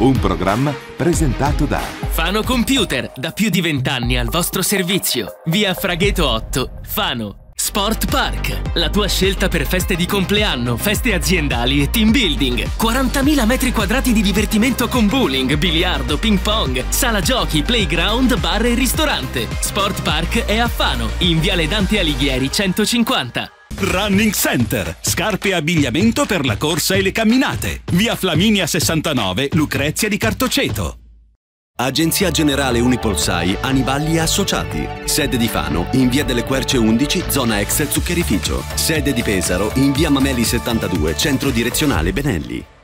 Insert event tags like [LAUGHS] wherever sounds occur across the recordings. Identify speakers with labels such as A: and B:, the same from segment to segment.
A: Un programma presentato da Fano
B: Computer, da più di vent'anni al vostro servizio. Via Fragheto 8, Fano. Sport Park, la tua scelta per feste di compleanno, feste aziendali e team building. 40.000 metri quadrati di divertimento con bowling, biliardo, ping pong, sala giochi, playground, bar e ristorante. Sport Park è a Fano, in Viale Dante Alighieri 150.
A: Running Center. Scarpe e abbigliamento per la corsa e le camminate. Via Flaminia 69, Lucrezia di Cartoceto. Agenzia Generale Unipolsai Aniballi Associati.
C: Sede di Fano, in via delle Querce 11, zona ex zuccherificio. Sede di Pesaro, in via Mameli 72, centro direzionale Benelli.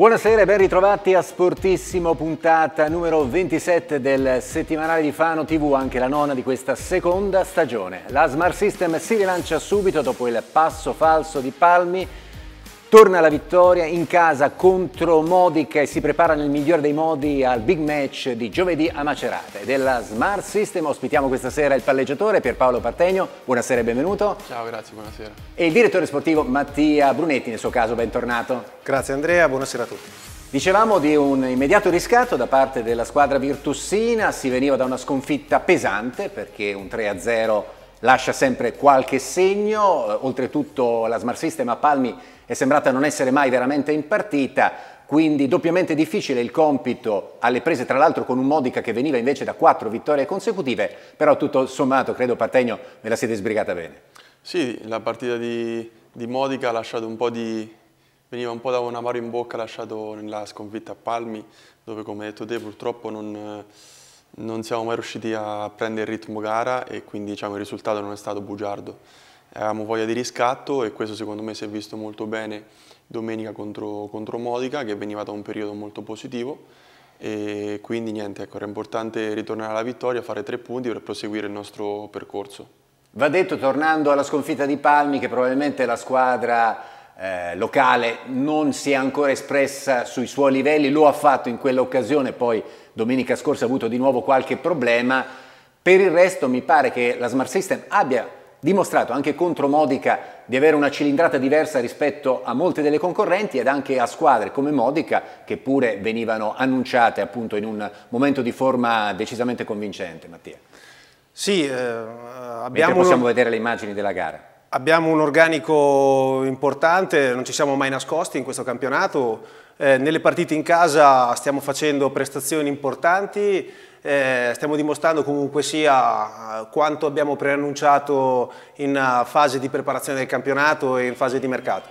C: Buonasera e ben ritrovati a Sportissimo, puntata numero 27 del settimanale di Fano TV, anche la nona di questa seconda stagione. La Smart System si rilancia subito dopo il passo falso di Palmi Torna la vittoria in casa contro Modica e si prepara nel migliore dei modi al big match di giovedì a Macerata. della Smart System ospitiamo questa sera il palleggiatore Pierpaolo Partegno. Buonasera e benvenuto.
D: Ciao, grazie, buonasera.
C: E il direttore sportivo Mattia Brunetti, nel suo caso, bentornato. Grazie Andrea, buonasera a tutti. Dicevamo di un immediato riscatto da parte della squadra virtussina, si veniva da una sconfitta pesante perché un 3-0 lascia sempre qualche segno, eh, oltretutto la Smart System a Palmi è sembrata non essere mai veramente in partita, quindi doppiamente difficile il compito alle prese tra l'altro con un Modica che veniva invece da quattro vittorie consecutive, però tutto sommato credo Partegno ve la siete
D: sbrigata bene. Sì, la partita di, di Modica un di, veniva un po' da un amaro in bocca lasciato nella sconfitta a Palmi, dove come hai detto te purtroppo non non siamo mai riusciti a prendere il ritmo gara e quindi diciamo, il risultato non è stato bugiardo. Avevamo voglia di riscatto e questo secondo me si è visto molto bene domenica contro, contro Modica che veniva da un periodo molto positivo e quindi niente, ecco, era importante ritornare alla vittoria, fare tre punti per proseguire il nostro percorso.
C: Va detto, tornando alla sconfitta di Palmi, che probabilmente la squadra eh, locale non si è ancora espressa sui suoi livelli, lo ha fatto in quell'occasione, poi domenica scorsa ha avuto di nuovo qualche problema, per il resto mi pare che la Smart System abbia dimostrato anche contro Modica di avere una cilindrata diversa rispetto a molte delle concorrenti ed anche a squadre come Modica che pure venivano annunciate appunto in un momento di forma decisamente convincente, Mattia. Sì, eh, abbiamo... Mentre possiamo vedere le immagini della gara.
B: Abbiamo un organico importante, non ci siamo mai nascosti in questo campionato. Eh, nelle partite in casa stiamo facendo prestazioni importanti, eh, stiamo dimostrando comunque sia eh, quanto abbiamo preannunciato in eh, fase di preparazione del campionato e in fase di mercato.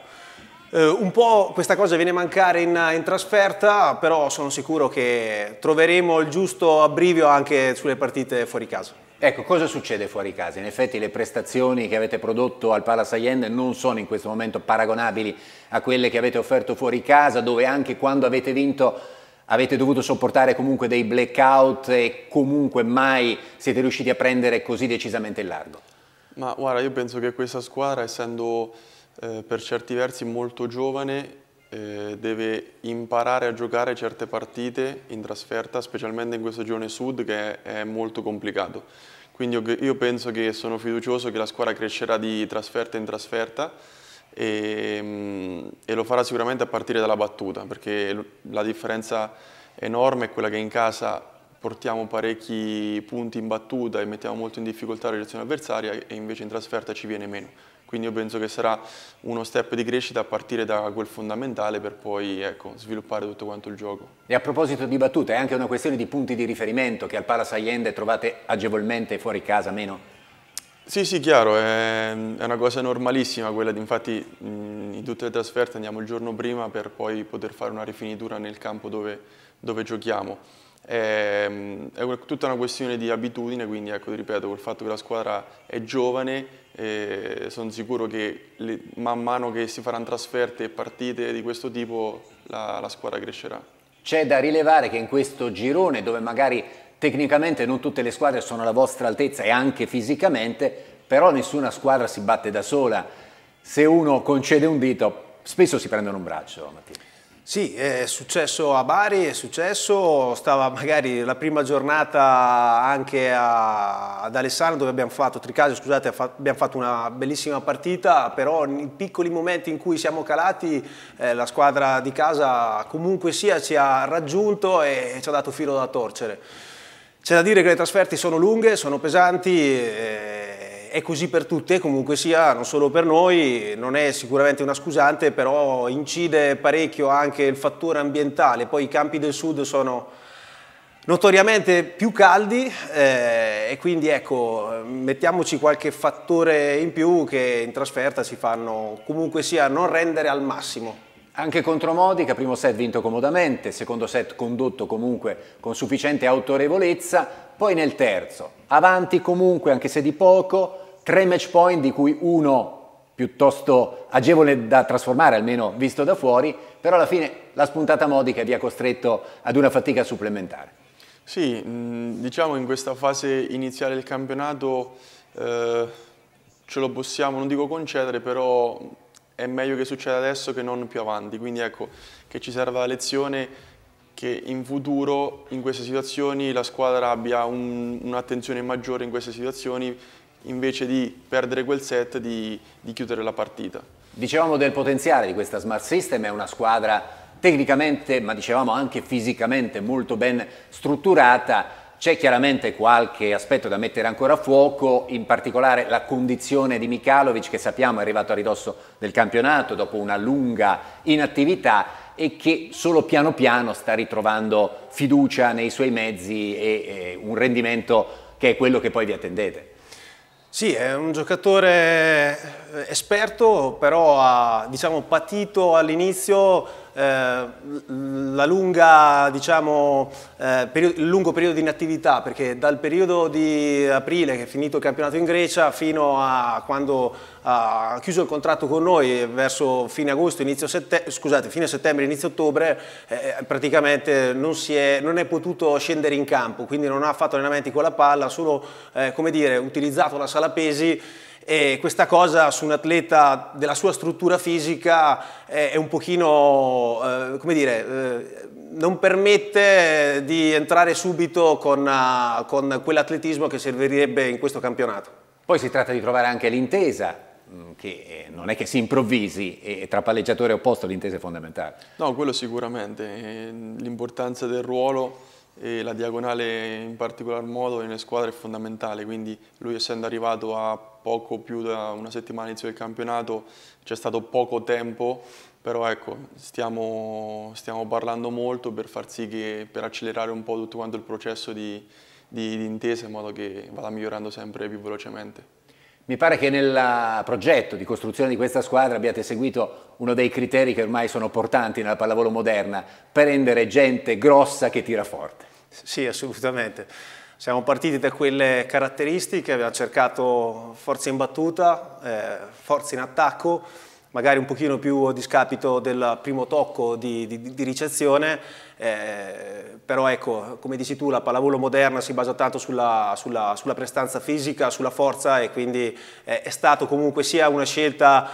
B: Eh, un po' questa cosa viene a mancare in, in, trasferta, però sono sicuro che troveremo il giusto
C: abbrivio anche sulle partite fuori casa. Ecco, cosa succede fuori casa? In effetti le prestazioni che avete prodotto al Palace Allende non sono in questo momento paragonabili a quelle che avete offerto fuori casa, dove anche quando avete vinto avete dovuto sopportare comunque dei blackout e comunque mai siete riusciti a prendere così decisamente il largo.
D: Ma guarda, io penso che questa squadra, essendo eh, per certi versi molto giovane, eh, deve imparare a giocare certe partite in trasferta, specialmente in questa giorno sud che è, è molto complicato. Quindi io, io penso che sono fiducioso che la squadra crescerà di trasferta in trasferta e, mm, e, lo farà sicuramente a partire dalla battuta perché la differenza enorme è quella che in casa portiamo parecchi punti in battuta e mettiamo molto in difficoltà la direzione avversaria e invece in trasferta ci viene meno. Quindi io penso che sarà uno step di crescita a partire da quel fondamentale per poi ecco, sviluppare tutto quanto il gioco.
C: E a proposito di battute, è anche una questione di punti di riferimento che al Palace Allende trovate agevolmente fuori casa, meno?
D: Sì, sì, chiaro, è una cosa normalissima quella, di, infatti in tutte le trasferte andiamo il giorno prima per poi poter fare una rifinitura nel campo dove, dove giochiamo. È, è, tutta una questione di abitudine, quindi ecco, ripeto, col fatto che la squadra è giovane e sono sicuro che le, man mano che si faranno trasferte e partite di questo tipo la, la squadra crescerà.
C: C'è da rilevare che in questo girone dove magari tecnicamente non tutte le squadre sono alla vostra altezza e anche fisicamente, però nessuna squadra si batte da sola. Se uno concede un dito, spesso si prendono un braccio, Mattia.
B: Sì, è successo a Bari, è successo, stava magari la prima giornata anche a, ad Alessandro dove abbiamo fatto, Tricasio scusate, abbiamo fatto una bellissima partita, però nei piccoli momenti in cui siamo calati eh, la squadra di casa comunque sia ci ha raggiunto e, e ci ha dato filo da torcere. C'è da dire che le trasferte sono lunghe, sono pesanti. Eh, è così per tutte, comunque sia, non solo per noi, non è sicuramente una scusante, però incide parecchio anche il fattore ambientale. Poi i campi del sud sono notoriamente più caldi eh, e quindi ecco, mettiamoci qualche fattore
C: in più che in trasferta si fanno comunque sia non rendere al massimo. Anche contro Modica, primo set vinto comodamente, secondo set condotto comunque con sufficiente autorevolezza, poi nel terzo, avanti comunque anche se di poco, tre match point di cui uno piuttosto agevole da trasformare, almeno visto da fuori, però alla fine la spuntata Modica vi ha costretto ad una fatica supplementare.
D: Sì, diciamo in questa fase iniziale del campionato eh, ce lo possiamo, non dico concedere, però è meglio che succeda adesso che non più avanti, quindi ecco che ci serva la lezione che in futuro in queste situazioni la squadra abbia un'attenzione maggiore in queste situazioni invece di perdere quel set di, di chiudere la partita.
C: Dicevamo del potenziale di questa Smart System, è una squadra tecnicamente ma dicevamo anche fisicamente molto ben strutturata, c'è chiaramente qualche aspetto da mettere ancora a fuoco, in particolare la condizione di Mikalovic che sappiamo è arrivato a ridosso del campionato dopo una lunga inattività e che solo piano piano sta ritrovando fiducia nei suoi mezzi e, e un rendimento che è quello che poi vi attendete. Sì, è un
B: giocatore eh, esperto, però ha diciamo, patito all'inizio eh, diciamo, eh, il lungo periodo di inattività, perché dal periodo di aprile che è finito il campionato in Grecia fino a quando ha chiuso il contratto con noi verso fine agosto, inizio settembre, scusate, fine settembre, inizio ottobre, eh, eh praticamente non è, non, è, potuto scendere in campo, quindi non ha fatto allenamenti con la palla, solo eh, dire, utilizzato la sala pesi e questa cosa su un atleta della sua struttura fisica è, è un pochino, eh, come dire, eh, non permette di entrare subito con, uh, con quell'atletismo che servirebbe in questo campionato. Poi si tratta di trovare anche
D: l'intesa
C: mm, che eh, non è che si improvvisi e tra palleggiatore e opposto l'intesa è fondamentale.
D: No, quello sicuramente, mm, l'importanza del ruolo e la diagonale in particolar modo nelle squadre è fondamentale, quindi lui essendo arrivato a poco più da una settimana all'inizio del campionato c'è stato poco tempo, però ecco, stiamo, stiamo, parlando molto per far sì che, per accelerare un po' tutto quanto il processo di, di, di intesa in modo che vada migliorando sempre più velocemente.
C: Mi pare che nel progetto di costruzione di questa squadra abbiate seguito uno dei criteri che ormai sono portanti nella pallavolo moderna, prendere gente grossa che tira forte.
B: Sì, assolutamente. Siamo partiti da quelle caratteristiche, abbiamo cercato forza in battuta, eh, forza in attacco, magari un pochino più a discapito del primo tocco di, di, di ricezione, eh, però ecco, come dici tu, la pallavolo moderna si basa tanto sulla, sulla, sulla prestanza fisica, sulla forza e quindi eh, è stato comunque sia una scelta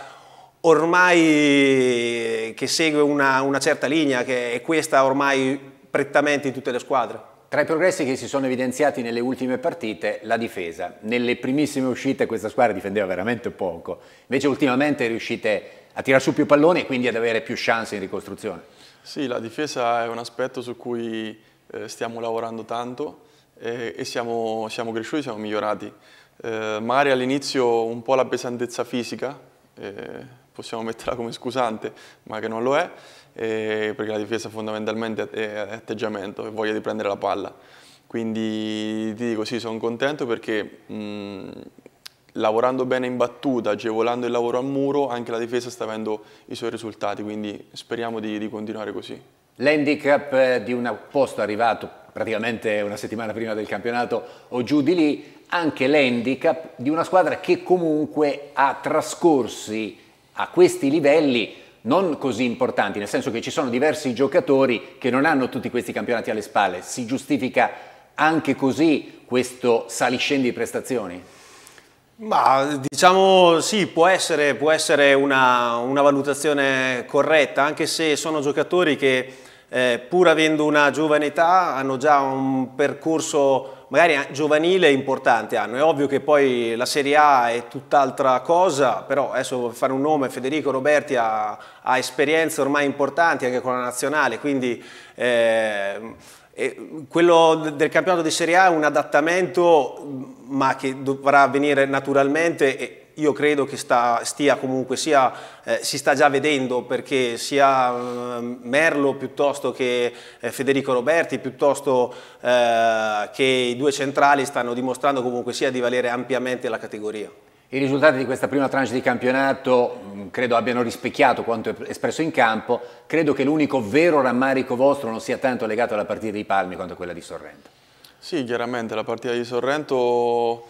B: ormai che segue una, una certa linea, che è questa ormai prettamente in tutte le squadre.
C: Tra i progressi che si sono evidenziati nelle ultime partite, la difesa. Nelle primissime uscite questa squadra difendeva veramente poco, invece ultimamente riuscite a tirare su più palloni e quindi ad avere più chance in
D: ricostruzione. Sì, la difesa è un aspetto su cui eh, stiamo lavorando tanto eh, e siamo, siamo, cresciuti, siamo migliorati. Eh, Mari all'inizio un po' la pesantezza fisica, eh, possiamo metterla come scusante, ma che non lo è, eh, perché la difesa fondamentalmente è atteggiamento e voglia di prendere la palla. Quindi ti dico sì, sono contento perché mh, lavorando bene in battuta, agevolando il lavoro al muro, anche la difesa sta avendo i suoi risultati, quindi speriamo di, di continuare così. L'handicap eh, di un posto arrivato praticamente una settimana
C: prima del campionato o giù di lì, anche l'handicap di una squadra che comunque ha trascorsi a questi livelli non così importanti, nel senso che ci sono diversi giocatori che non hanno tutti questi campionati alle spalle. Si giustifica anche così questo saliscendi di prestazioni? Ma
B: diciamo sì, può essere, può essere una, una valutazione corretta, anche se sono giocatori che eh, pur avendo una giovane età, hanno già un percorso magari giovanile importante. Hanno. È ovvio che poi la Serie A è tutt'altra cosa, però adesso per fare un nome, Federico Roberti ha, ha esperienze ormai importanti anche con la nazionale, quindi... Eh, quello del campionato di Serie A è un adattamento ma che dovrà avvenire naturalmente io credo che sta, stia comunque sia, eh, si sta già vedendo perché sia eh, Merlo piuttosto che eh, Federico Roberti piuttosto eh,
C: che i due centrali stanno dimostrando comunque sia di valere ampiamente la categoria. I risultati di questa prima tranche di campionato mm, credo abbiano rispecchiato quanto espresso in campo, credo che l'unico vero rammarico vostro non sia tanto legato alla partita di Palmi quanto a quella di Sorrento.
D: Sì, chiaramente la partita di Sorrento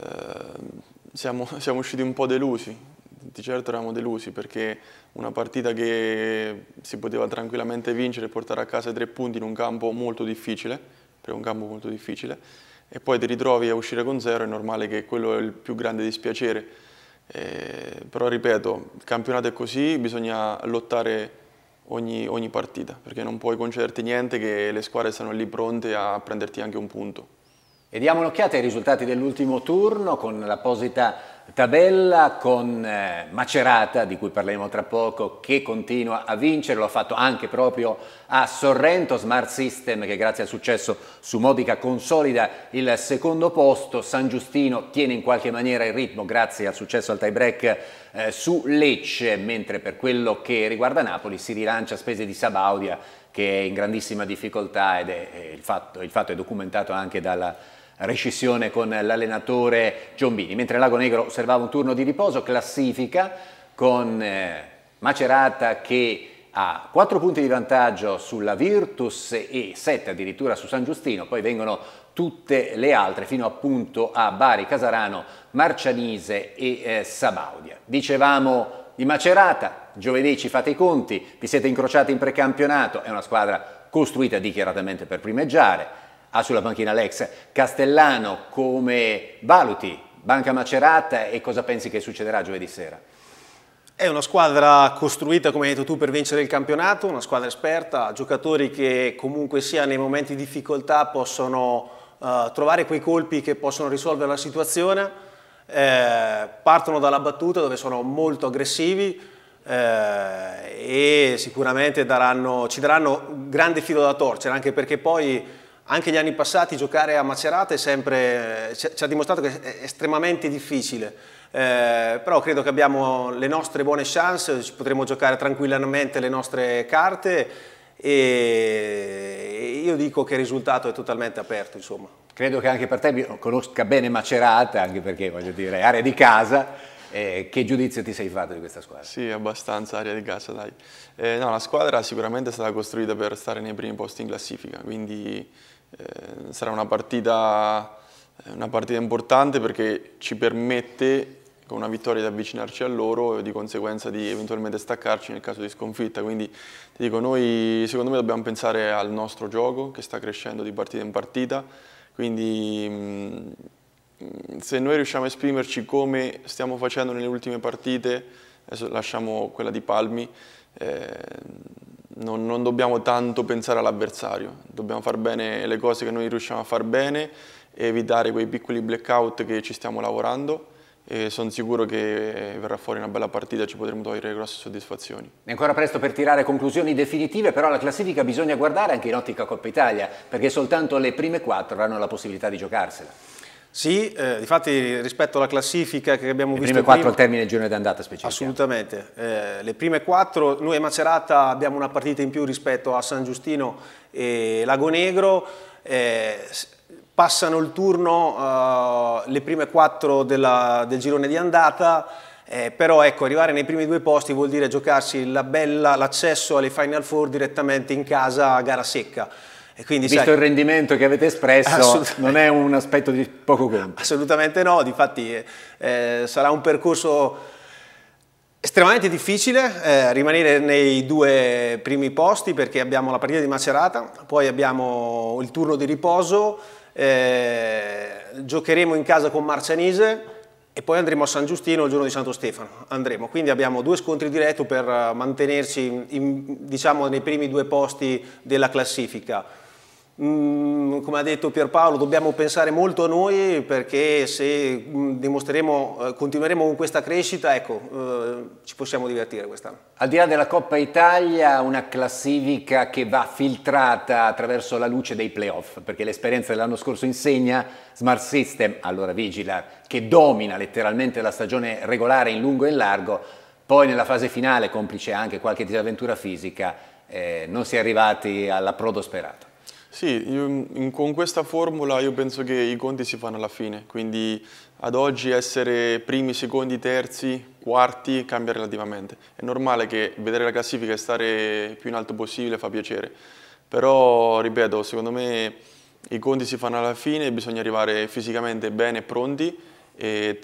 D: eh, siamo, [LAUGHS] siamo usciti un po' delusi, di certo eravamo delusi perché una partita che si poteva tranquillamente vincere e portare a casa tre punti in un campo molto difficile, perché un campo molto difficile, e poi ti ritrovi a uscire con zero, è normale che quello è il più grande dispiacere. Eh, però ripeto, il campionato è così, bisogna lottare ogni, ogni partita, perché non puoi concederti niente che le squadre stanno lì pronte a prenderti anche un punto. E diamo un'occhiata ai risultati dell'ultimo turno con l'apposita tabella
C: con eh, Macerata, di cui parleremo tra poco, che continua a vincere, lo ha fatto anche proprio a Sorrento, Smart System che grazie al successo su Modica consolida il secondo posto, San Giustino tiene in qualche maniera il ritmo grazie al successo al tie break eh, su Lecce, mentre per quello che riguarda Napoli si rilancia a spese di Sabaudia che è in grandissima difficoltà ed è, è eh, il, fatto, il fatto è documentato anche dalla rescissione con l'allenatore Giombini, mentre Lago Negro osservava un turno di riposo, classifica con eh, Macerata che ha 4 punti di vantaggio sulla Virtus e 7 addirittura su San Giustino, poi vengono tutte le altre fino appunto a Bari, Casarano, Marcianise e eh, Sabaudia. Dicevamo di Macerata, giovedì ci fate i conti, vi siete incrociati in precampionato, è una squadra costruita dichiaratamente per primeggiare, ha ah, sulla panchina l'ex Castellano, come valuti Banca Macerata e cosa pensi che succederà giovedì sera?
B: È una squadra costruita, come hai detto tu, per vincere il campionato, una squadra esperta, giocatori che comunque sia nei momenti di difficoltà possono uh, trovare quei colpi che possono risolvere la situazione, eh, partono dalla battuta dove sono molto aggressivi eh, e sicuramente daranno, ci daranno grande filo da torcere, anche perché poi anche gli anni passati giocare a Macerata sempre, ci ha dimostrato che è estremamente difficile, eh, però credo che abbiamo le nostre buone chance, ci potremo giocare tranquillamente le nostre carte e io dico che il risultato è totalmente aperto insomma.
C: Credo che anche per te conosca bene Macerata, anche perché voglio dire, è area di casa,
D: eh, che giudizio ti sei fatto di questa squadra? Sì, abbastanza aria di casa, dai. Eh, no, la squadra sicuramente è stata costruita per stare nei primi posti in classifica, quindi eh, sarà una partita, eh, una partita importante perché ci permette con una vittoria di avvicinarci a loro e di conseguenza di eventualmente staccarci nel caso di sconfitta. Quindi ti dico, noi secondo me dobbiamo pensare al nostro gioco che sta crescendo di partita in partita, quindi mm, Mm, se noi riusciamo a esprimerci come stiamo facendo nelle ultime partite, adesso lasciamo quella di Palmi, eh, non, non, dobbiamo tanto pensare all'avversario, dobbiamo fare bene le cose che noi riusciamo a fare bene e evitare quei piccoli blackout che ci stiamo lavorando e sono sicuro che verrà fuori una bella partita, e ci potremo togliere grosse soddisfazioni.
C: È ancora presto per tirare conclusioni definitive, però la classifica bisogna guardare anche in ottica Coppa Italia, perché soltanto le prime quattro hanno la possibilità di giocarsela.
B: Sì, eh, infatti rispetto alla classifica che abbiamo le visto prime quattro al
C: termine del giorno d'andata specifico. Assolutamente,
B: eh, le prime quattro, noi a Macerata abbiamo una partita in più rispetto a San Giustino e Lago Negro, eh, passano il turno eh, le prime quattro della, del girone di andata, eh, però ecco, arrivare nei primi due posti vuol dire giocarsi l'accesso la alle Final Four direttamente in casa a gara secca. E quindi, Visto sai, il rendimento che avete espresso, non
C: è un aspetto di poco conto. Assolutamente
B: no, difatti eh, eh, sarà un percorso estremamente difficile eh, rimanere nei due primi posti perché abbiamo la partita di Macerata, poi abbiamo il turno di riposo, eh, giocheremo in casa con Marcianise e poi andremo a San Giustino il giorno di Santo Stefano. Andremo. Quindi abbiamo due scontri diretti per mantenerci in, diciamo, nei primi due posti della classifica. Mm, come ha detto Pierpaolo, dobbiamo pensare molto a noi perché se mm, eh, continueremo con questa crescita, ecco, eh, ci possiamo divertire quest'anno.
C: Al di là della Coppa Italia, una classifica che va filtrata attraverso la luce dei playoff, perché l'esperienza dell'anno scorso insegna, Smart System, allora vigila, che domina letteralmente la stagione regolare in lungo e in largo, poi nella fase finale, complice anche qualche disavventura fisica, eh, non si è arrivati all'approdo sperato.
D: Sì, io, in, con questa formula io penso che i conti si fanno alla fine, quindi ad oggi essere primi, secondi, terzi, quarti cambia relativamente. È normale che vedere la classifica e stare più in alto possibile fa piacere, però ripeto, secondo me i conti si fanno alla fine, bisogna arrivare fisicamente bene e pronti e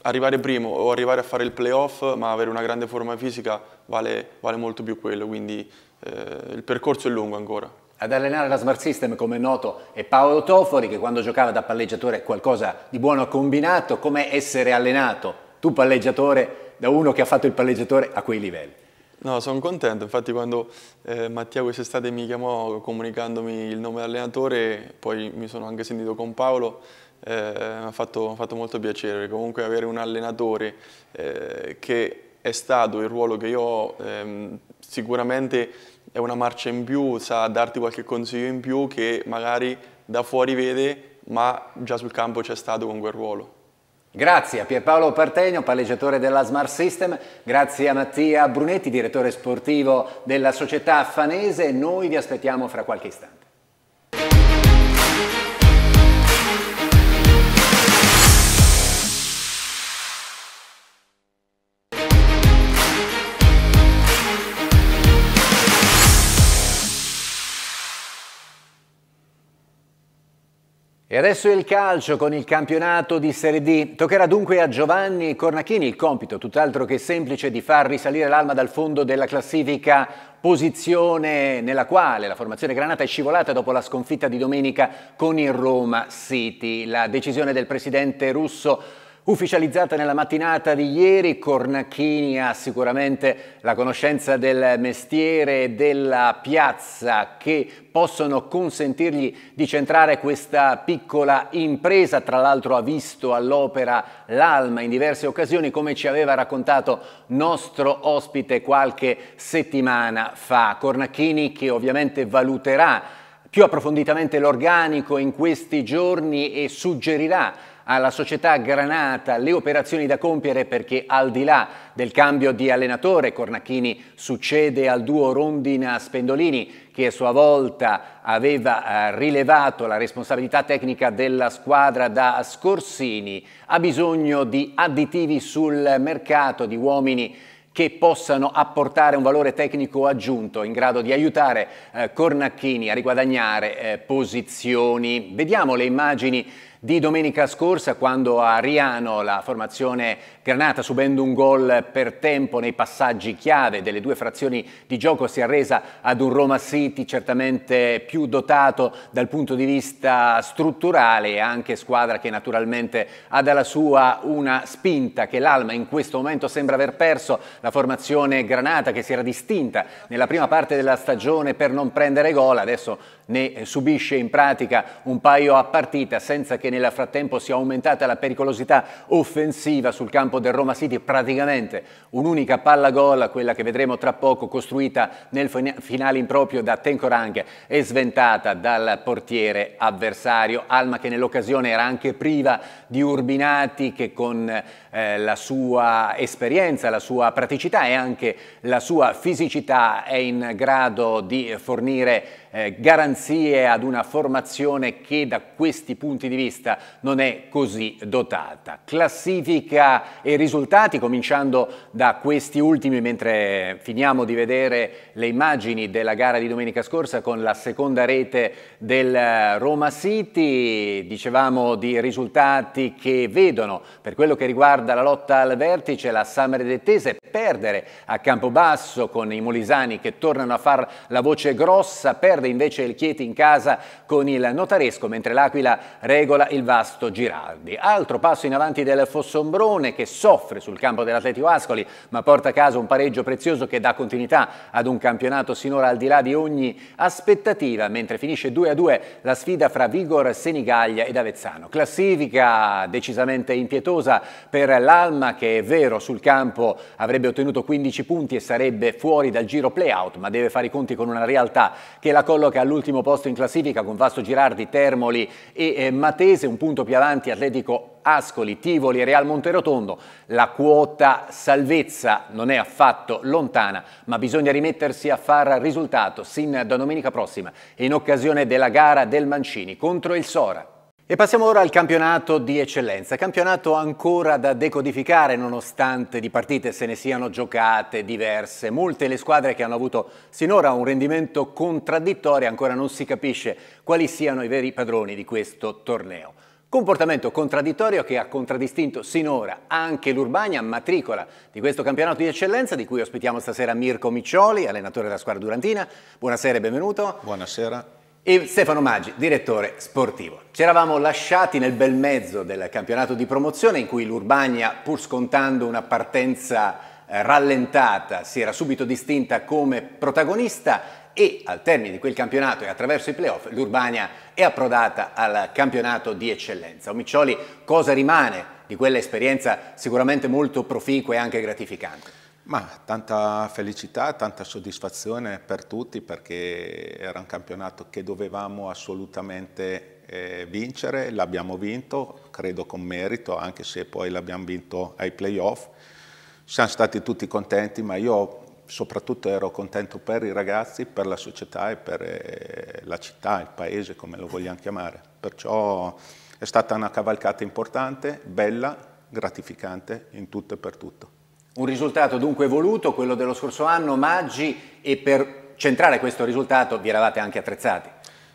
D: arrivare primo o arrivare a fare il playoff, ma avere una grande forma fisica vale, vale molto più quello, quindi eh, il percorso è lungo ancora.
C: Ad allenare la Smart System, come è noto, è Paolo Tofori, che quando giocava da palleggiatore qualcosa di buono ha combinato. Come essere allenato, tu palleggiatore, da uno che ha fatto il palleggiatore a quei livelli?
D: No, sono contento. Infatti quando eh, Mattia quest'estate mi chiamò comunicandomi il nome dell'allenatore, poi mi sono anche sentito con Paolo, eh, mi ha fatto, fatto, molto piacere. Comunque avere un allenatore eh, che è stato il ruolo che io ho, ehm, sicuramente è una marcia in più, sa darti qualche consiglio in più che magari da fuori vede, ma già sul campo c'è stato con quel ruolo. Grazie a Pierpaolo Partegno, palleggiatore
C: della Smart System, grazie a Mattia Brunetti, direttore sportivo della società Fanese, Noi vi aspettiamo fra qualche istante. E adesso il calcio con il campionato di Serie D. Toccherà dunque a Giovanni Cornachini il compito, tutt'altro che semplice, di far risalire l'Alma dal fondo della classifica, posizione nella quale la formazione granata è scivolata dopo la sconfitta di domenica con il Roma City. La decisione del presidente russo Ufficializzata nella mattinata di ieri, Cornacchini ha sicuramente la conoscenza del mestiere e della piazza che possono consentirgli di centrare questa piccola impresa. Tra l'altro ha visto all'opera l'Alma in diverse occasioni, come ci aveva raccontato nostro ospite qualche settimana fa. Cornacchini che ovviamente valuterà più approfonditamente l'organico in questi giorni e suggerirà alla società Granata le operazioni da compiere perché al di là del cambio di allenatore, Cornacchini succede al duo Rondina-Spendolini che a sua volta aveva eh, rilevato la responsabilità tecnica della squadra da Scorsini, ha bisogno di additivi sul mercato di uomini che possano apportare un valore tecnico aggiunto in grado di aiutare eh, Cornacchini a riguadagnare eh, posizioni. Vediamo le immagini di domenica scorsa quando a Riano la formazione Granata subendo un gol per tempo nei passaggi chiave delle due frazioni di gioco si è resa ad un Roma City certamente più dotato dal punto di vista strutturale e anche squadra che naturalmente ha dalla sua una spinta che l'Alma in questo momento sembra aver perso la formazione Granata che si era distinta nella prima parte della stagione per non prendere gol adesso ne subisce in pratica un paio a partita senza che nel frattempo sia aumentata la pericolosità offensiva sul campo del Roma City, praticamente un'unica palla gol, quella che vedremo tra poco costruita nel finale improprio da Tenkorang e sventata dal portiere avversario, Alma che nell'occasione era anche priva di Urbinati che con eh, la sua esperienza, la sua praticità e anche la sua fisicità è in grado di fornire eh, garanzie ad una formazione che da questi punti di vista non è così dotata. Classifica e risultati, cominciando da questi ultimi, mentre finiamo di vedere le immagini della gara di domenica scorsa con la seconda rete del eh, Roma City, dicevamo di risultati che vedono per quello che riguarda riguarda la lotta al vertice, la Sammaredetese perdere a Campobasso con i Molisani che tornano a far la voce grossa, perde invece il Chieti in casa con il Notaresco, mentre l'Aquila regola il vasto Girardi. Altro passo in avanti del Fossombrone che soffre sul campo dell'Atletico Ascoli, ma porta a casa un pareggio prezioso che dà continuità ad un campionato sinora al di là di ogni aspettativa, mentre finisce 2-2 la sfida fra Vigor, Senigallia ed Avezzano. Classifica decisamente impietosa per per l'Alma che è vero sul campo avrebbe ottenuto 15 punti e sarebbe fuori dal giro playout ma deve fare i conti con una realtà che la colloca all'ultimo posto in classifica con Vasto Girardi, Termoli e eh, Matese, un punto più avanti Atletico Ascoli, Tivoli e Real Monterotondo. La quota salvezza non è affatto lontana, ma bisogna rimettersi a far risultato sin da domenica prossima in occasione della gara del Mancini contro il Sora. E passiamo ora al campionato di eccellenza, campionato ancora da decodificare nonostante di partite se ne siano giocate diverse, molte le squadre che hanno avuto sinora un rendimento contraddittorio, ancora non si capisce quali siano i veri padroni di questo torneo. Comportamento contraddittorio che ha contraddistinto sinora anche l'Urbania, matricola di questo campionato di eccellenza, di cui ospitiamo stasera Mirko Miccioli, allenatore della squadra Durantina. Buonasera e benvenuto. Buonasera e Stefano Maggi, direttore sportivo. Ci eravamo lasciati nel bel mezzo del campionato di promozione in cui l'Urbania, pur scontando una partenza eh, rallentata, si era subito distinta come protagonista e al termine di quel campionato e attraverso i playoff l'Urbania è approdata al campionato di eccellenza. Omiccioli cosa rimane di quella esperienza sicuramente molto proficua e anche gratificante?
A: Ma tanta felicità, tanta soddisfazione per tutti perché era un campionato che dovevamo assolutamente eh, vincere, l'abbiamo vinto, credo con merito, anche se poi l'abbiamo vinto ai playoff. Siamo stati tutti contenti, ma io soprattutto ero contento per i ragazzi, per la società e per eh, la città, il paese, come lo vogliamo chiamare. Perciò è stata una cavalcata importante, bella, gratificante in tutto e per tutto.
C: Un risultato dunque voluto, quello dello scorso anno, Maggi, e per centrare questo risultato vi eravate anche attrezzati.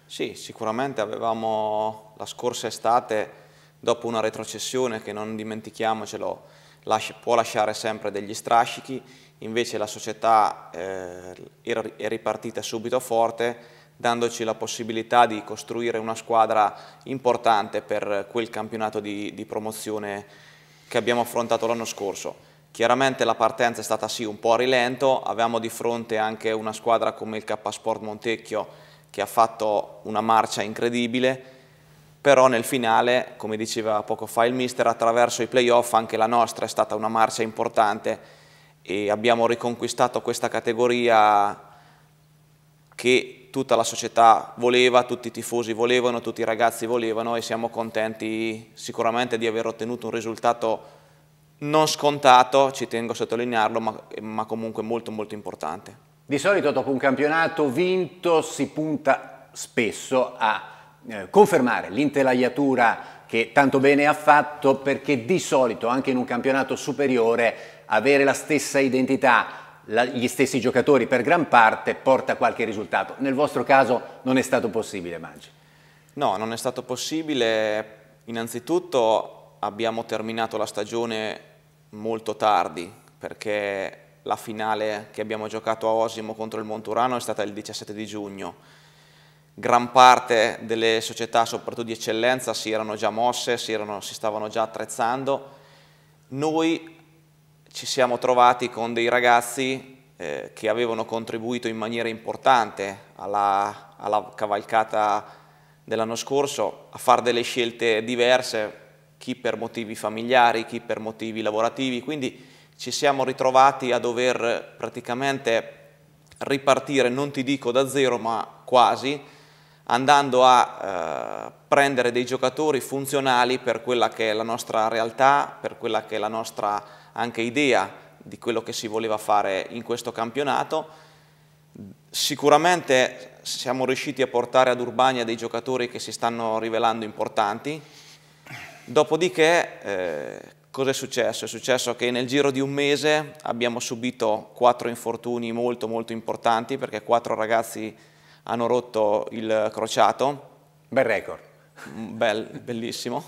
E: Sì, sicuramente avevamo la scorsa estate, dopo una retrocessione che non dimentichiamocelo, lascia, può lasciare sempre degli strascichi, invece la società eh, è ripartita subito forte, dandoci la possibilità di costruire una squadra importante per quel campionato di, di promozione che abbiamo affrontato l'anno scorso Chiaramente la partenza è stata sì un po' a rilento, avevamo di fronte anche una squadra come il K Sport Montecchio che ha fatto una marcia incredibile, però nel finale, come diceva poco fa il mister, attraverso i playoff anche la nostra è stata una marcia importante e abbiamo riconquistato questa categoria che tutta la società voleva, tutti i tifosi volevano, tutti i ragazzi volevano e siamo contenti sicuramente di aver ottenuto un risultato non scontato, ci tengo a sottolinearlo, ma, ma comunque molto molto importante. Di solito dopo un campionato
C: vinto si punta spesso a eh, confermare l'intelaiatura che tanto bene ha fatto perché di solito anche in un campionato superiore avere la stessa identità la, gli stessi giocatori per gran parte porta qualche risultato. Nel vostro caso non è stato possibile, Maggi.
E: No, non è stato possibile. Innanzitutto abbiamo terminato la stagione molto tardi perché la finale che abbiamo giocato a Osimo contro il Monturano è stata il 17 di giugno. Gran parte delle società, soprattutto di eccellenza, si erano già mosse, si, erano, si stavano già attrezzando. Noi ci siamo trovati con dei ragazzi eh, che avevano contribuito in maniera importante alla, alla cavalcata dell'anno scorso a fare delle scelte diverse chi per motivi familiari, chi per motivi lavorativi, quindi ci siamo ritrovati a dover eh, praticamente ripartire, non ti dico da zero, ma quasi, andando a eh, prendere dei giocatori funzionali per quella che è la nostra realtà, per quella che è la nostra anche idea di quello che si voleva fare in questo campionato. Sicuramente siamo riusciti a portare ad Urbania dei giocatori che si stanno rivelando importanti, Dopodiché, eh, cosa è successo? È successo che nel giro di un mese abbiamo subito quattro infortuni molto molto importanti perché quattro ragazzi hanno rotto il crociato. Bel record. Mm, bel, bellissimo.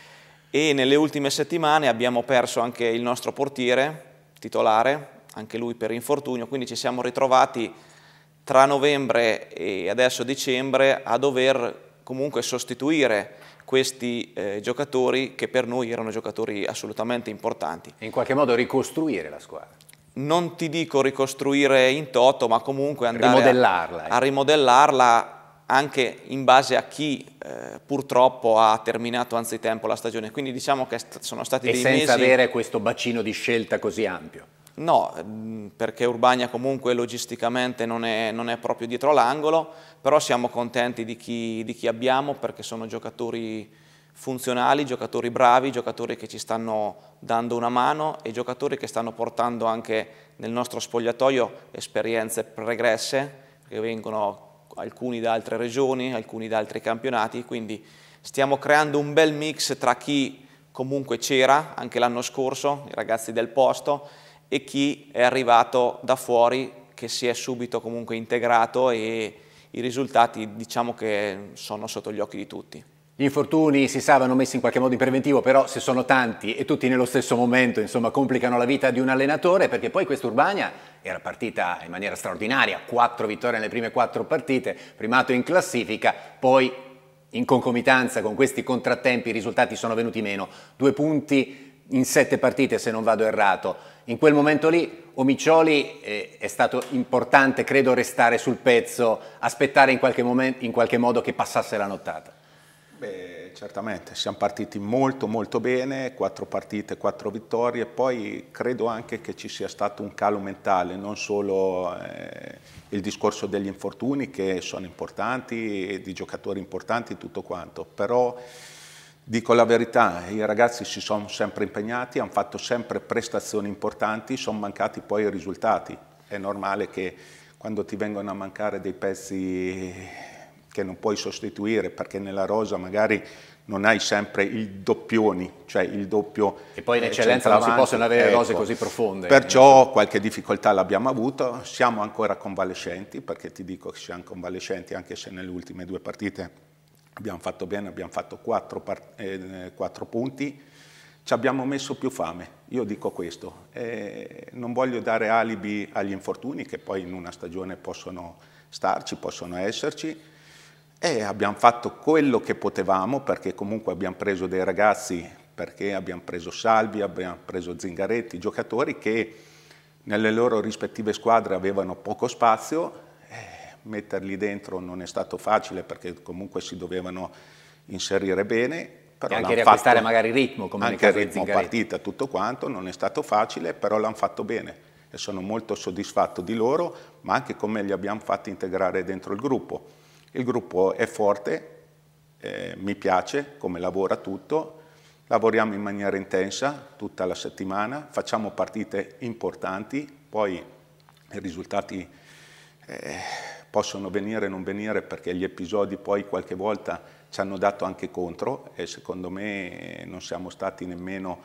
E: [LAUGHS] e nelle ultime settimane abbiamo perso anche il nostro portiere titolare, anche lui per infortunio, quindi ci siamo ritrovati tra novembre e adesso dicembre a dover comunque sostituire questi eh, giocatori che per noi erano giocatori assolutamente importanti. In qualche modo ricostruire la squadra? Non ti dico ricostruire in toto, ma comunque andare rimodellarla, a, eh. Ecco. a, rimodellarla anche in base a chi eh, purtroppo ha terminato anzitempo la stagione. Quindi diciamo che sono stati e dei mesi... E senza avere
C: questo bacino di scelta così ampio.
E: No, mm, perché Urbania comunque logisticamente non è, non è proprio dietro l'angolo, però siamo contenti di chi, di chi, abbiamo perché sono giocatori funzionali, giocatori bravi, giocatori che ci stanno dando una mano e giocatori che stanno portando anche nel nostro spogliatoio esperienze pregresse che vengono alcuni da altre regioni, alcuni da altri campionati, quindi stiamo creando un bel mix tra chi comunque c'era anche l'anno scorso, i ragazzi del posto, e chi è arrivato da fuori che si è subito comunque integrato e i risultati diciamo che sono sotto gli occhi di tutti.
C: Gli infortuni si sa vanno messi in qualche modo in preventivo, però se sono tanti e tutti nello stesso momento, insomma, complicano la vita di un allenatore perché poi quest'Urbania era partita in maniera straordinaria, quattro vittorie nelle prime quattro partite, primato in classifica, poi in concomitanza con questi contrattempi i risultati sono venuti meno, due punti in sette partite se non vado errato. In quel momento lì Omiccioli eh, è stato importante, credo, restare sul
A: pezzo, aspettare in qualche, momento, in qualche modo che passasse la nottata. Beh, certamente, siamo partiti molto molto bene, quattro partite, quattro vittorie, poi credo anche che ci sia stato un calo mentale, non solo eh, il discorso degli infortuni che sono importanti, di giocatori importanti, tutto quanto, però Dico la verità, i ragazzi si sono sempre impegnati, hanno fatto sempre prestazioni importanti, sono mancati poi i risultati. È normale che quando ti vengono a mancare dei pezzi che non puoi sostituire perché nella rosa magari non hai sempre il doppioni, cioè il doppio... E poi in eh, eccellenza non si possono avere ecco. rose così profonde. Perciò qualche difficoltà l'abbiamo avuto, siamo ancora convalescenti, perché ti dico che siamo convalescenti anche se nelle ultime due partite abbiamo fatto bene, abbiamo fatto 4, eh, 4 punti, ci abbiamo messo più fame, io dico questo. Eh, non voglio dare alibi agli infortuni che poi in una stagione possono starci, possono esserci, e abbiamo fatto quello che potevamo perché comunque abbiamo preso dei ragazzi, perché abbiamo preso Salvi, abbiamo preso Zingaretti, giocatori che nelle loro rispettive squadre avevano poco spazio metterli dentro non è stato facile perché comunque si dovevano inserire bene. Però e anche riacquistare fatto, magari
C: ritmo, come anche il ritmo, Zingaretti.
A: partita, tutto quanto, non è stato facile, però l'hanno fatto bene e sono molto soddisfatto di loro, ma anche come li abbiamo fatti integrare dentro il gruppo. Il gruppo è forte, eh, mi piace come lavora tutto, lavoriamo in maniera intensa tutta la settimana, facciamo partite importanti, poi i risultati eh, possono venire o non venire perché gli episodi poi qualche volta ci hanno dato anche contro e secondo me non siamo stati nemmeno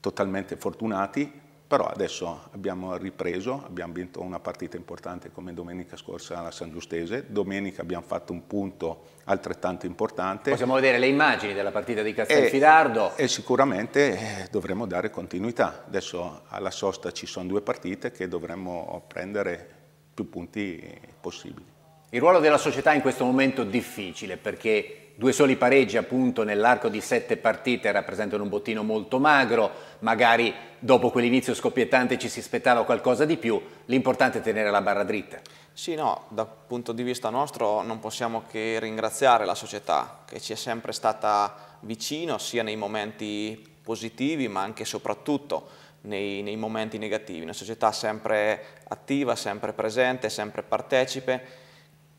A: totalmente fortunati, però adesso abbiamo ripreso, abbiamo vinto una partita importante come domenica scorsa alla San Giustese, domenica abbiamo fatto un punto altrettanto importante. Possiamo vedere le immagini
C: della partita di Castelfidardo. E,
A: e sicuramente eh, dovremo dare continuità, adesso alla sosta ci sono due partite che dovremmo prendere più punti possibili. Il ruolo
C: della società in questo momento è difficile perché due soli pareggi appunto nell'arco di sette partite rappresentano un bottino molto magro, magari dopo quell'inizio scoppiettante ci si aspettava qualcosa di più, l'importante è tenere la barra dritta.
E: Sì, no, dal punto di vista nostro non possiamo che ringraziare la società che ci è sempre stata vicino sia nei momenti positivi ma anche e soprattutto nei, nei momenti negativi, una società sempre attiva, sempre presente, sempre partecipe,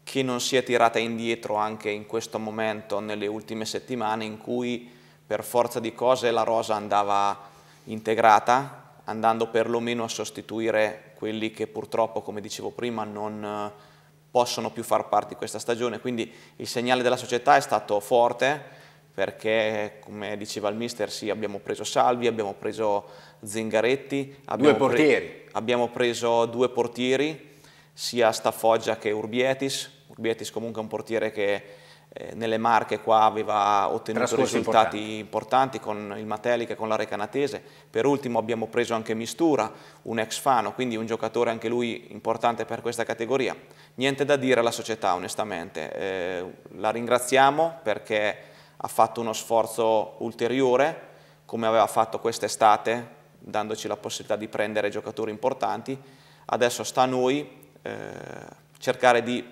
E: che non si è tirata indietro anche in questo momento, nelle ultime settimane in cui per forza di cose la rosa andava integrata, andando perlomeno a sostituire quelli che purtroppo, come dicevo prima, non eh, possono più far parte di questa stagione. Quindi il segnale della società è stato forte, perché come diceva il mister sì abbiamo preso Salvi, abbiamo preso Zingaretti, abbiamo, due portieri. Pre abbiamo preso due portieri sia Staffoggia che Urbietis, Urbietis comunque è un portiere che eh, nelle Marche qua aveva ottenuto Trascorso risultati importanti. importanti con il Matelica e con la Recanatese, per ultimo abbiamo preso anche Mistura, un ex Fano, quindi un giocatore anche lui importante per questa categoria. Niente da dire alla società onestamente, eh, la ringraziamo perché ha fatto uno sforzo ulteriore, come aveva fatto quest'estate, dandoci la possibilità di prendere giocatori importanti. Adesso sta a noi eh, cercare di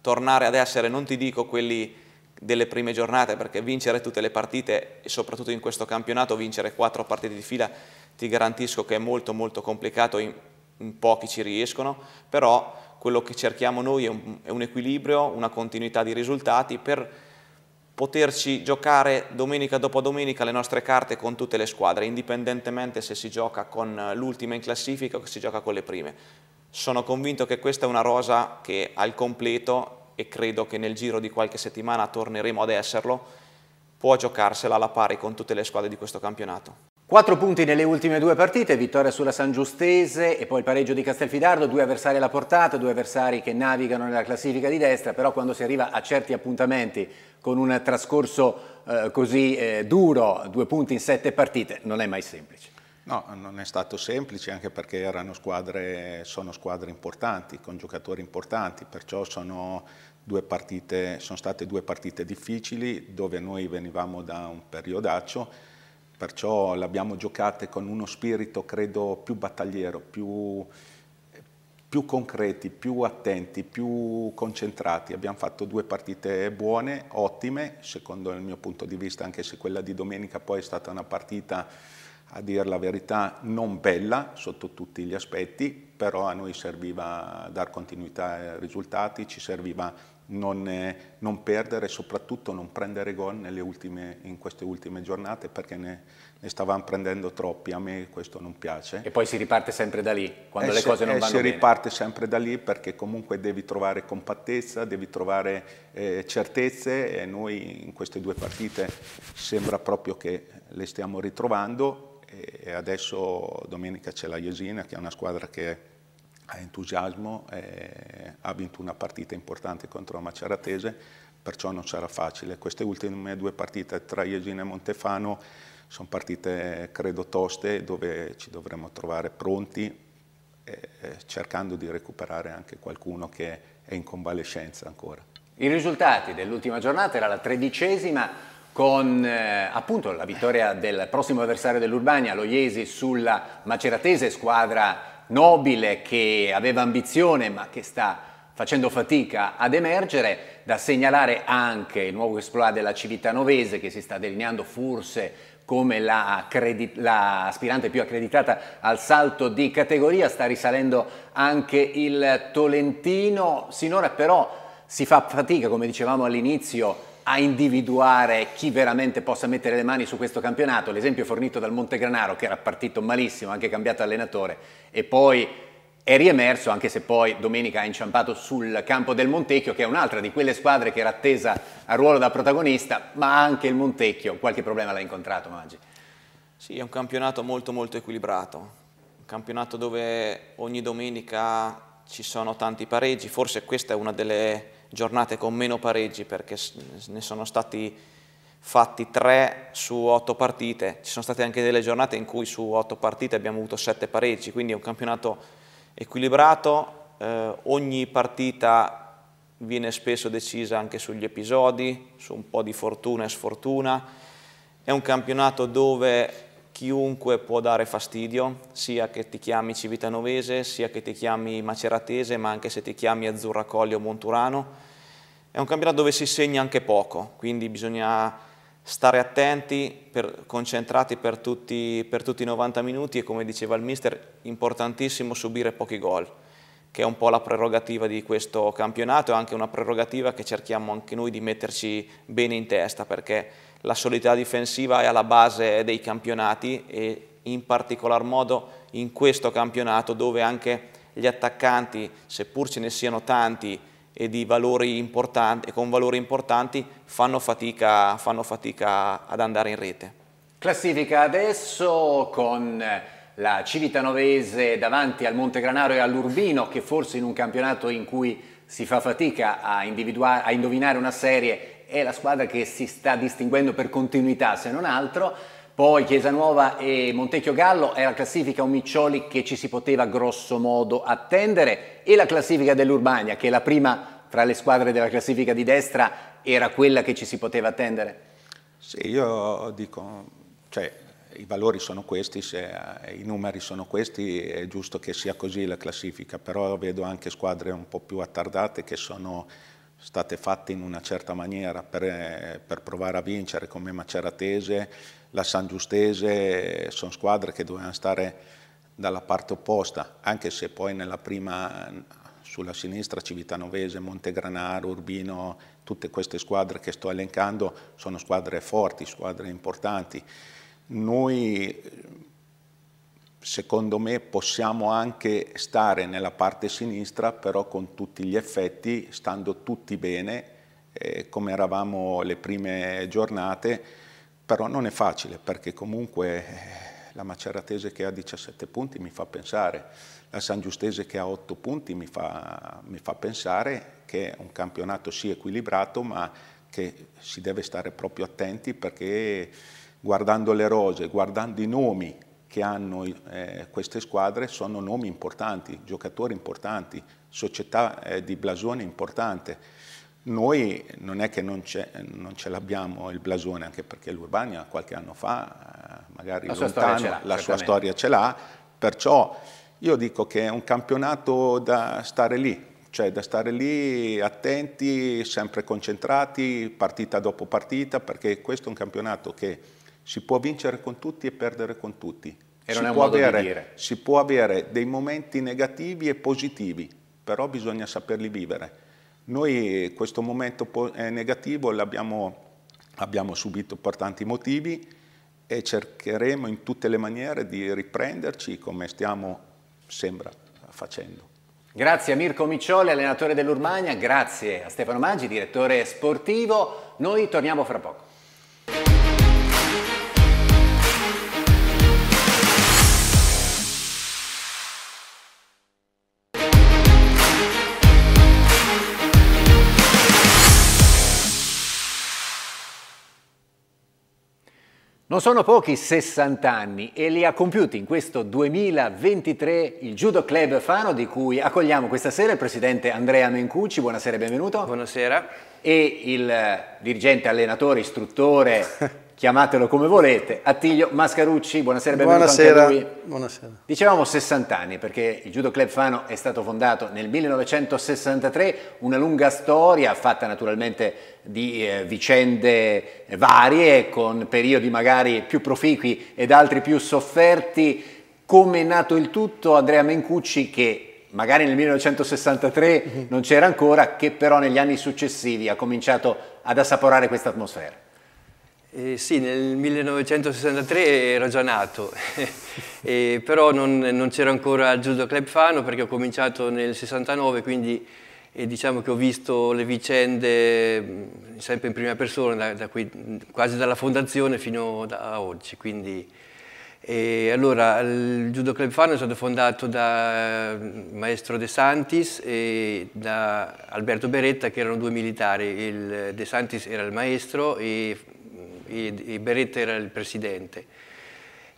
E: tornare ad essere, non ti dico quelli delle prime giornate, perché vincere tutte le partite e soprattutto in questo campionato vincere quattro partite di fila ti garantisco che è molto molto complicato, in, in pochi ci riescono, però quello che cerchiamo noi è un, è un equilibrio, una continuità di risultati per poterci giocare domenica dopo domenica le nostre carte con tutte le squadre, indipendentemente se si gioca con eh, l'ultima in classifica o se si gioca con le prime. Sono convinto che questa è una rosa che al completo, e credo che nel giro di qualche settimana torneremo ad esserlo, può giocarsela alla pari con tutte le squadre di questo campionato.
C: Quattro punti nelle ultime due partite, vittoria sulla San Giustese e poi il pareggio di Castelfidardo, due avversari alla portata, due avversari che navigano nella classifica di destra, però quando si arriva a certi appuntamenti con un trascorso eh,
A: così eh, duro, due punti in sette partite, non è mai semplice. No, non è stato semplice anche perché erano squadre, sono squadre importanti, con giocatori importanti, perciò sono, due partite, sono state due partite difficili dove noi venivamo da un periodaccio, perciò l'abbiamo giocate con uno spirito credo più battagliero, più, più concreti, più attenti, più concentrati. Abbiamo fatto due partite buone, ottime, secondo il mio punto di vista, anche se quella di domenica poi è stata una partita, a dire la verità, non bella sotto tutti gli aspetti, però a noi serviva dar continuità ai risultati, ci serviva non, non perdere e soprattutto non prendere gol ultime, in queste ultime giornate perché ne, ne stavamo prendendo troppi, a me questo non piace.
C: E poi si riparte sempre da lì, quando e eh, le se, cose non eh, vanno bene. Si
A: riparte sempre da lì perché comunque devi trovare compattezza, devi trovare eh, certezze e noi in queste due partite sembra proprio che le stiamo ritrovando e adesso domenica c'è la Iesina che è una squadra che ha entusiasmo, eh, ha vinto una partita importante contro la Maceratese, perciò non sarà facile. Queste ultime due partite tra Iesina e Montefano sono partite, credo, toste dove ci dovremmo trovare pronti, eh, cercando di recuperare anche qualcuno che è in convalescenza ancora.
C: I risultati dell'ultima giornata era la tredicesima con eh, appunto la vittoria del prossimo avversario dell'Urbania, lo Iesi, sulla Maceratese, squadra nobile che aveva ambizione ma che sta facendo fatica ad emergere, da segnalare anche il nuovo esploit della Civitanovese che si sta delineando forse come la, la aspirante più accreditata al salto di categoria, sta risalendo anche il Tolentino, sinora però si fa fatica, come dicevamo all'inizio, a individuare chi veramente possa mettere le mani su questo campionato, l'esempio fornito dal Montegranaro che era partito malissimo, anche cambiato allenatore e poi è riemerso, anche se poi domenica ha inciampato sul campo del Montecchio, che è un'altra di quelle squadre che era attesa al ruolo da protagonista, ma anche il
E: Montecchio, qualche problema l'ha incontrato Maggi. Sì, è un campionato molto molto equilibrato, un campionato dove ogni domenica ci sono tanti pareggi, forse questa è una delle giornate con meno pareggi perché ne sono stati fatti tre su otto partite, ci sono state anche delle giornate in cui su otto partite abbiamo avuto sette pareggi, quindi è un campionato equilibrato, eh, ogni partita viene spesso decisa anche sugli episodi, su un po' di fortuna e sfortuna, è un campionato dove chiunque può dare fastidio, sia che ti chiami Civitanovese, sia che ti chiami Maceratese, ma anche se ti chiami Azzurracolli o Monturano. È un campionato dove si segna anche poco, quindi bisogna stare attenti, per, concentrati per tutti, per tutti, i 90 minuti e come diceva il mister, importantissimo subire pochi gol, che è un po' la prerogativa di questo campionato e anche una prerogativa che cerchiamo anche noi di metterci bene in testa, perché la solidità difensiva è alla base dei campionati e in particolar modo in questo campionato dove anche gli attaccanti, seppur ce ne siano tanti, e, di valori importanti, con valori importanti fanno fatica, fanno fatica ad andare in rete.
C: Classifica adesso con la Civitanovese davanti al Montegranaro e all'Urbino che forse in un campionato in cui si fa fatica a, a indovinare una serie è la squadra che si sta distinguendo per continuità se non altro poi Chiesa Nuova e Montecchio Gallo è la classifica Omiccioli che ci si poteva grosso modo attendere e la classifica dell'Urbania che è la prima fra le squadre della classifica di destra era quella che ci si poteva attendere?
A: Sì, io dico, cioè, i valori sono questi, se, eh, i numeri sono questi, è giusto che sia così la classifica, però vedo anche squadre un po' più attardate che sono state fatte in una certa maniera per, eh, per provare a vincere come Maceratese, la San Giustese sono squadre che dovevano stare dalla parte opposta, anche se poi nella prima, sulla sinistra, Civitanovese, Montegranaro, Urbino, tutte queste squadre che sto elencando sono squadre forti, squadre importanti. Noi, secondo me, possiamo anche stare nella parte sinistra, però con tutti gli effetti, stando tutti bene, eh, come eravamo le prime giornate, però non è facile perché comunque eh, la Maceratese che ha 17 punti mi fa pensare, la San Giustese che ha 8 punti mi fa, mi fa pensare che è un campionato sì equilibrato ma che si deve stare proprio attenti perché guardando le rose, guardando i nomi che hanno eh, queste squadre sono nomi importanti, giocatori importanti, società eh, di blasone importante noi non è che non, non ce l'abbiamo il blasone, anche perché l'Urbania qualche anno fa, eh, magari la lontano, sua la sua storia ce l'ha, perciò io dico che è un campionato da stare lì, cioè da stare lì attenti, sempre concentrati, partita dopo partita, perché questo è un campionato che si può vincere con tutti e perdere con tutti. E non si, può avere, si può avere dei momenti negativi e positivi, però bisogna saperli vivere noi eh, questo momento eh, negativo l'abbiamo abbiamo subito per tanti motivi e cercheremo in tutte le maniere di riprenderci come stiamo, sembra, facendo.
C: Grazie a Mirko Miccioli, allenatore dell'Urmagna, grazie a Stefano Maggi, direttore sportivo. Noi torniamo fra poco. Non sono pochi 60 anni e li ha compiuti in questo 2023 il Judo Club Fano di cui accogliamo questa sera il presidente Andrea Mencucci, buonasera e benvenuto. Buonasera. E il dirigente allenatore, istruttore [LAUGHS] chiamatelo come volete, Attilio Mascarucci, buonasera, e benvenuto buonasera, anche a
F: lui. Buonasera.
C: Dicevamo 60 anni perché il Judo Club Fano è stato fondato nel 1963, una lunga storia fatta naturalmente di eh, vicende varie con periodi magari più proficui ed altri più sofferti. Come è nato il tutto? Andrea Mencucci che magari nel 1963 mhm. non c'era ancora, che però negli anni successivi ha cominciato ad assaporare questa atmosfera.
G: Eh, sì, nel 1963 ero già nato, [LAUGHS] eh, però non, non c'era ancora il Judo Club Fano perché ho cominciato nel 69, quindi eh, diciamo che ho visto le vicende mm, sempre in prima persona, da, da qui, mm, quasi dalla fondazione fino a oggi. Quindi, allora, il Judo Club Fano è stato fondato da mm, maestro De Santis e da Alberto Beretta, che erano due militari. Il De Santis era il maestro e e, Beretta era il presidente.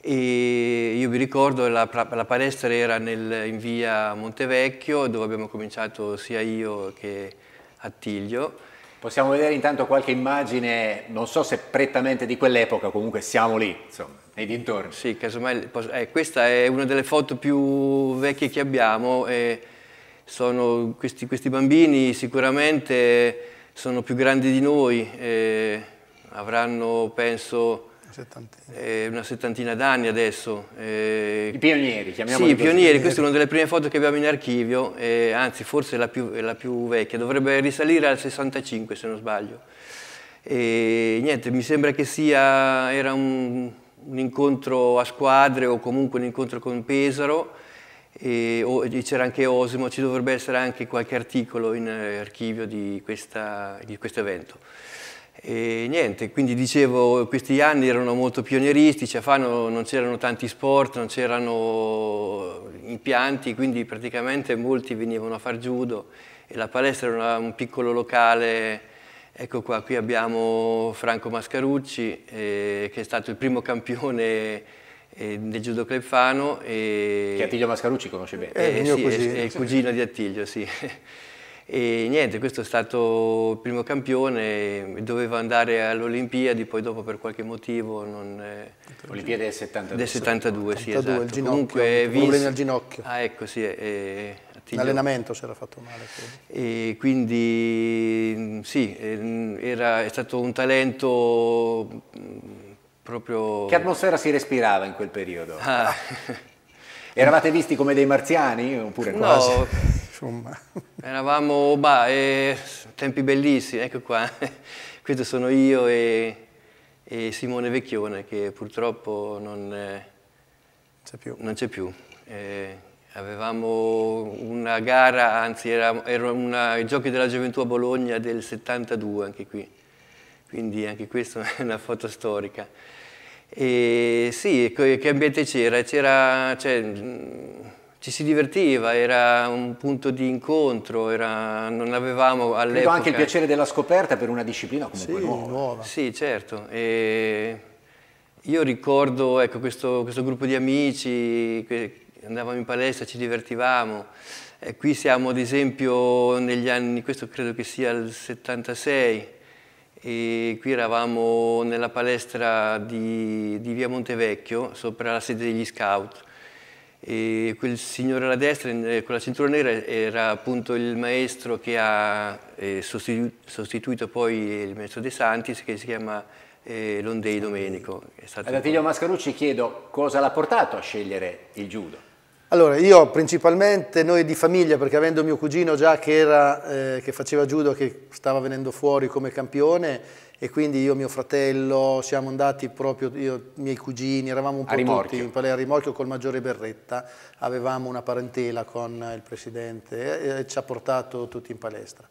G: E io vi ricordo, la, la palestra era nel, in via Montevecchio, dove abbiamo cominciato sia io che Attilio. Possiamo vedere intanto qualche immagine, non so se prettamente di
C: quell'epoca, comunque siamo lì, insomma,
G: nei dintorni. Sì, casomai, eh, questa è una delle foto più vecchie che abbiamo. Eh, questi, questi, bambini sicuramente sono più grandi di noi, eh, avranno penso settantina. Eh, una settantina d'anni adesso. Eh, I pionieri, chiamiamoli Sì, i pionieri. pionieri, questa è una delle prime foto che abbiamo in archivio, eh, anzi forse la più, la più vecchia, dovrebbe risalire al 65 se non sbaglio. E, niente, mi sembra che sia, era un, un incontro a squadre o comunque un incontro con Pesaro, c'era anche Osimo, ci dovrebbe essere anche qualche articolo in eh, archivio di, questa, di questo evento. E niente, quindi dicevo, questi anni erano molto pionieristici, a Fano non c'erano tanti sport, non c'erano impianti, quindi praticamente molti venivano a far judo e la palestra era una, un piccolo locale, ecco qua, qui abbiamo Franco Mascarucci eh, che è stato il primo campione eh, del judo club Fano. E, che Attilio Mascarucci conosce bene. È eh, eh, il mio sì, cugino. è il cugino di Attilio, sì. E niente, questo è stato il primo campione, doveva andare alle Olimpiadi, poi dopo per qualche motivo non... Olimpiadi del 72. Del 72, 72 sì, esatto. Il ginocchio, Comunque, Vince... problemi al ginocchio. Ah, ecco, sì. E... Eh, L'allenamento si era fatto male. E quindi sì, eh, era, è stato un talento mm, proprio... Che atmosfera si respirava in quel periodo? Ah. [LAUGHS] Eravate
C: visti come dei marziani oppure quasi? No, [LAUGHS] insomma.
G: Eravamo, bah, eh, tempi bellissimi, ecco qua. [LAUGHS] Questo sono io e, e Simone Vecchione che purtroppo non eh, c'è più. Non c'è più. Eh, avevamo una gara, anzi era, era una, i giochi della gioventù a Bologna del 72 anche qui. Quindi anche questa [LAUGHS] è una foto storica. E sì, che ambiente c'era? C'era, cioè, mm, ci si divertiva, era un punto di incontro, era, non avevamo all'epoca... Credo anche il piacere
C: della scoperta per una disciplina come sì, nuova. nuova.
G: Sì, certo. E io ricordo ecco, questo, questo, gruppo di amici, andavamo in palestra, ci divertivamo. E qui siamo ad esempio negli anni, questo credo che sia il 76, e qui eravamo nella palestra di, di via Montevecchio, sopra la sede degli scout. E quel signore alla destra eh, con la cintura nera era appunto il maestro che ha eh, sostituito poi il maestro De Santis che si chiama eh, Londei Domenico. Ad Attilio
C: Mascarucci chiedo cosa l'ha portato a scegliere
G: il judo?
F: Allora, io principalmente, noi di famiglia, perché avendo mio cugino già che, era, eh, che faceva judo, che stava venendo fuori come campione, e quindi io e mio fratello siamo andati proprio, io, miei cugini, eravamo un po' tutti in Palea a Rimorchio col maggiore Berretta, avevamo una parentela con il presidente eh, e ci ha portato tutti in palestra.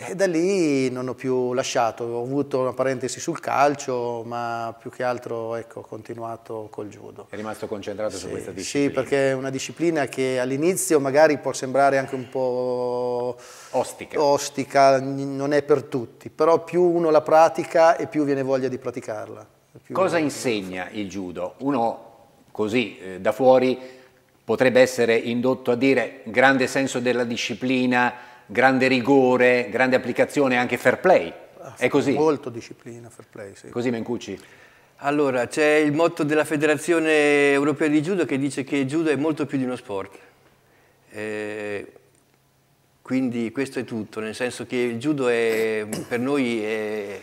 F: E da lì non ho più lasciato, ho avuto una parentesi sul calcio, ma più che altro ecco, ho continuato col judo.
C: È rimasto concentrato sì, su questa disciplina?
F: Sì, perché è una disciplina che all'inizio magari può sembrare anche un po' ostica. ostica, non è per tutti, però più uno la pratica e più viene voglia di praticarla.
C: Più Cosa insegna il judo? Uno così eh, da fuori potrebbe essere indotto a dire grande senso della disciplina, grande rigore, grande applicazione anche fair play. Ah, è così?
G: Molto disciplina, fair play, sì. Così Mencucci? Allora, c'è il motto della Federazione Europea di Judo che dice che judo è molto più di uno sport. Eh, quindi questo è tutto, nel senso che il judo è, per noi è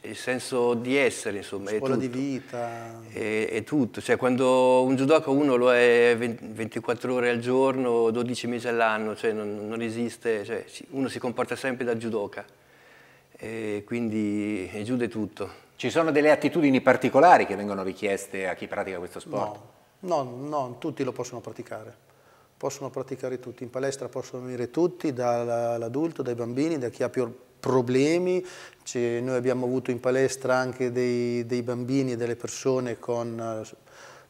G: il senso di essere, insomma. Scuola è tutto. di
F: vita.
G: È, è, tutto, cioè quando un judoka uno lo è 24 ore al giorno, 12 mesi all'anno, cioè non, non esiste, cioè uno si comporta sempre da judoka. E quindi il judo è tutto. Ci sono delle attitudini
C: particolari che vengono richieste a chi pratica questo sport?
F: No, no, no tutti lo possono praticare possono praticare tutti, in palestra possono venire tutti, dall'adulto, dai bambini, da chi ha più problemi, cioè, noi abbiamo avuto in palestra anche dei, dei bambini e delle persone con eh,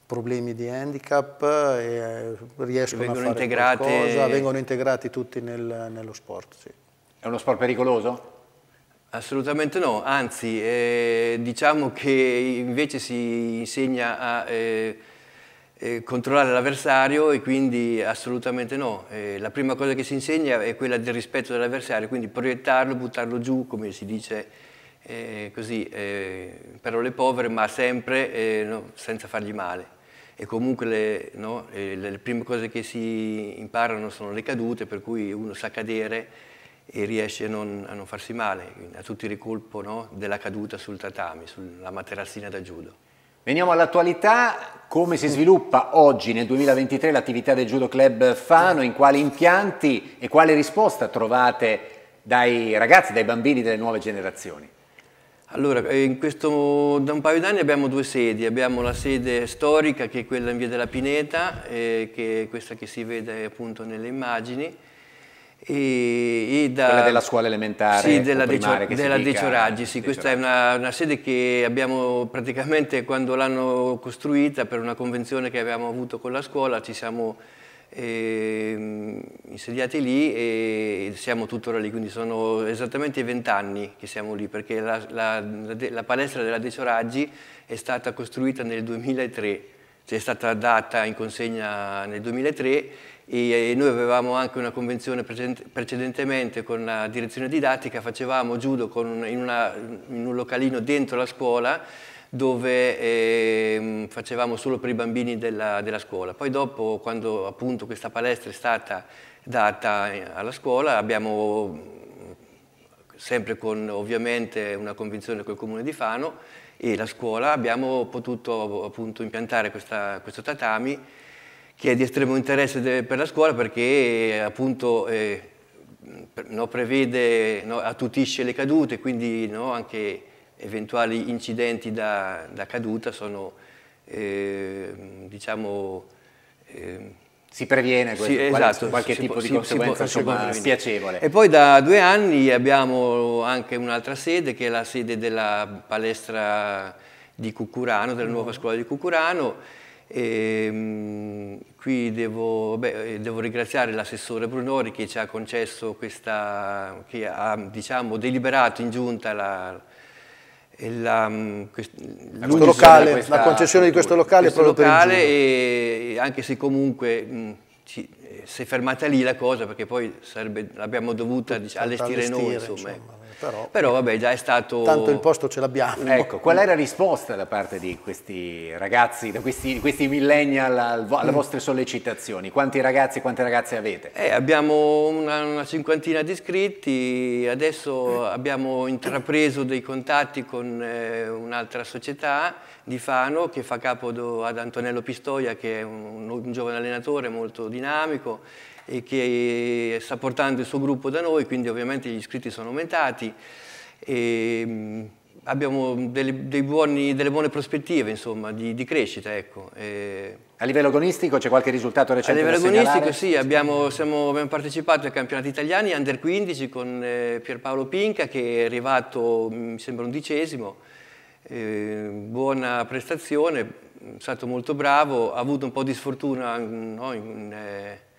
F: problemi di handicap eh, e riescono vengono a fare integrate... qualcosa, vengono integrati tutti nel, nello sport. Sì.
G: È uno sport pericoloso? Assolutamente no, anzi eh, diciamo che invece si insegna a eh, eh, controllare l'avversario e quindi assolutamente no. Eh, la prima cosa che si insegna è quella del rispetto dell'avversario, quindi proiettarlo, buttarlo giù, come si dice eh, così, eh, parole povere, ma sempre eh, no, senza fargli male. E comunque le, no, eh, le, le, prime cose che si imparano sono le cadute, per cui uno sa cadere e riesce non, a non farsi male, a tutti il ricolpo no, della caduta sul tatami, sulla materassina da judo. Veniamo all'attualità, come si sviluppa oggi nel 2023 l'attività
C: del Judo Club Fano, in quali impianti e quale risposta trovate dai ragazzi, dai bambini delle nuove generazioni?
G: Allora, eh, questo, da un paio d'anni abbiamo due sedi, abbiamo la sede storica che è quella in via della Pineta, eh, che è questa che si vede appunto nelle immagini, e, e da, Quella della scuola elementare, sì, della, primaria, Decio, della dica, Raggi, sì, questa è una, una, sede che abbiamo praticamente quando l'hanno costruita per una convenzione che avevamo avuto con la scuola ci siamo eh, insediati lì e siamo tuttora lì, quindi sono esattamente vent'anni che siamo lì perché la, la, la, la palestra della Decio Raggi è stata costruita nel 2003, cioè è stata data in consegna nel 2003 e noi avevamo anche una convenzione precedentemente con la direzione didattica, facevamo judo un, in, una, in, un localino dentro la scuola dove eh, facevamo solo per i bambini della, della, scuola. Poi dopo, quando appunto questa palestra è stata data eh, alla scuola, abbiamo sempre con ovviamente una convenzione col comune di Fano e la scuola, abbiamo potuto appunto impiantare questa, questo tatami che è di estremo interesse per la scuola perché appunto eh, no, prevede, no, attutisce le cadute, quindi no, anche eventuali incidenti da, da caduta sono, eh, diciamo... Eh, si previene questo, sì, esatto, qualche tipo può, di conseguenza si può, si spiacevole. E poi da due anni abbiamo anche un'altra sede che è la sede della palestra di Cucurano, della mm. nuova scuola di Cucurano, e, ehm, qui devo, beh, eh, devo ringraziare l'assessore Brunori che ci ha concesso questa, che ha diciamo, deliberato in giunta la, la, mm, quest, la, locale, questa, la concessione di questo locale questo proprio locale per il e, anche se comunque mh, mm, ci, si è fermata lì la cosa perché poi sarebbe, l'abbiamo dovuta diciamo, allestire, allestire, noi. Insomma, insomma. Ecco. Però, però, vabbè già è stato... Tanto il
C: posto ce l'abbiamo.
G: Ecco, qual è la
C: risposta da parte di questi ragazzi, da questi, questi millennial alle mm. vostre sollecitazioni? Quanti ragazzi e quante ragazze avete?
G: Eh, abbiamo una, una, cinquantina di iscritti, adesso abbiamo intrapreso dei contatti con eh, un'altra società di Fano che fa capo ad Antonello Pistoia che è un, un giovane allenatore molto dinamico e che sta portando il suo gruppo da noi, quindi ovviamente gli iscritti sono aumentati. E, mm, abbiamo delle, buoni, delle, buone prospettive insomma, di, di, crescita. Ecco. E... A livello agonistico c'è qualche risultato recente? A livello agonistico sì, abbiamo, siamo, abbiamo, partecipato ai campionati italiani Under 15 con eh, Pierpaolo Pinca che è arrivato, mm, mi sembra, undicesimo eh, buona prestazione, è stato molto bravo, ha avuto un po' di sfortuna no, in, eh,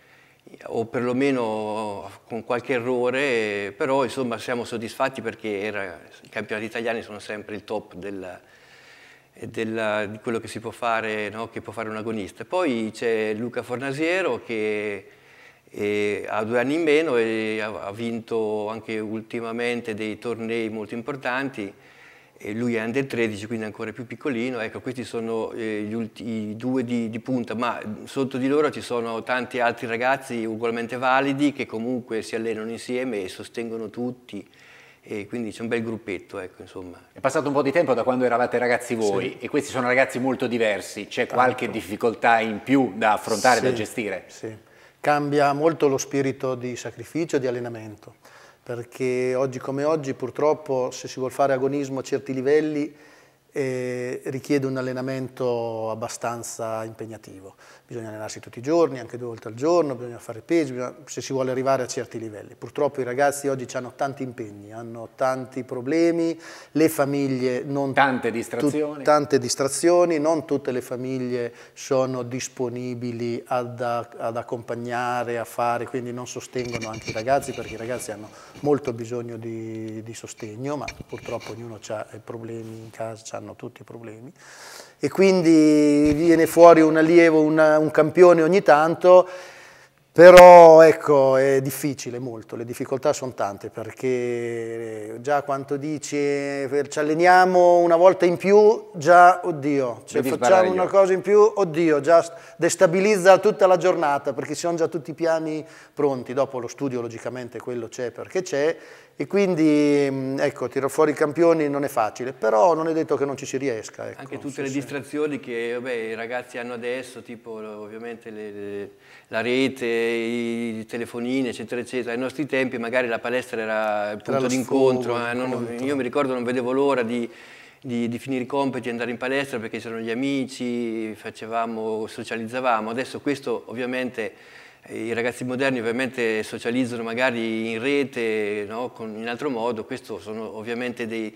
G: o perlomeno con qualche errore, però insomma siamo soddisfatti perché era, i campionati italiani sono sempre il top della, della, di quello che si può fare, no? che può fare un agonista. Poi c'è Luca Fornasiero che eh, ha due anni in meno e ha vinto anche ultimamente dei tornei molto importanti, e lui è under 13, quindi ancora più piccolino. Ecco, questi sono eh, i due di, di, punta, ma sotto di loro ci sono tanti altri ragazzi ugualmente validi che comunque si allenano insieme e sostengono tutti. E quindi c'è un bel gruppetto, ecco, insomma.
C: È passato un po' di tempo da quando eravate ragazzi voi sì. e questi sono ragazzi molto diversi. C'è qualche difficoltà in più da affrontare, sì, da gestire? Sì,
F: cambia molto lo spirito di sacrificio e di allenamento perché oggi come oggi purtroppo se si vuole fare agonismo a certi livelli eh, richiede un allenamento abbastanza impegnativo bisogna allenarsi tutti i giorni, anche due volte al giorno, bisogna fare peso, bisogna, se si vuole arrivare a certi livelli. Purtroppo i ragazzi oggi hanno tanti impegni, hanno tanti problemi, le famiglie non... Tante distrazioni. Tante distrazioni, non tutte le famiglie sono disponibili ad, ad accompagnare, a fare, quindi non sostengono anche i ragazzi perché i ragazzi hanno molto bisogno di, di sostegno, ma purtroppo ognuno ha i problemi in casa, hanno tutti i problemi e quindi viene fuori un allievo, una, un campione ogni tanto, però ecco è difficile molto, le difficoltà sono tante perché eh, già quanto dici eh, ci alleniamo una volta in più, già oddio, se cioè facciamo una cosa in più, oddio, già destabilizza tutta la giornata perché ci sono già tutti i piani pronti, dopo lo studio logicamente quello c'è perché c'è, e quindi mm, ecco, tirare fuori i campioni non è facile, però non è detto che non ci si riesca. Ecco.
G: Anche tutte sì, le sì. distrazioni che vabbè, i ragazzi hanno adesso, tipo ovviamente le, le, la rete, i telefonini, eccetera, eccetera. Ai nostri tempi magari la palestra era il punto d'incontro, eh, io mi ricordo non vedevo l'ora di di, di, finire i compiti e andare in palestra perché c'erano gli amici, facevamo, socializzavamo. Adesso questo ovviamente i ragazzi moderni ovviamente socializzano magari in rete, no? Con, in altro modo, questo sono ovviamente dei,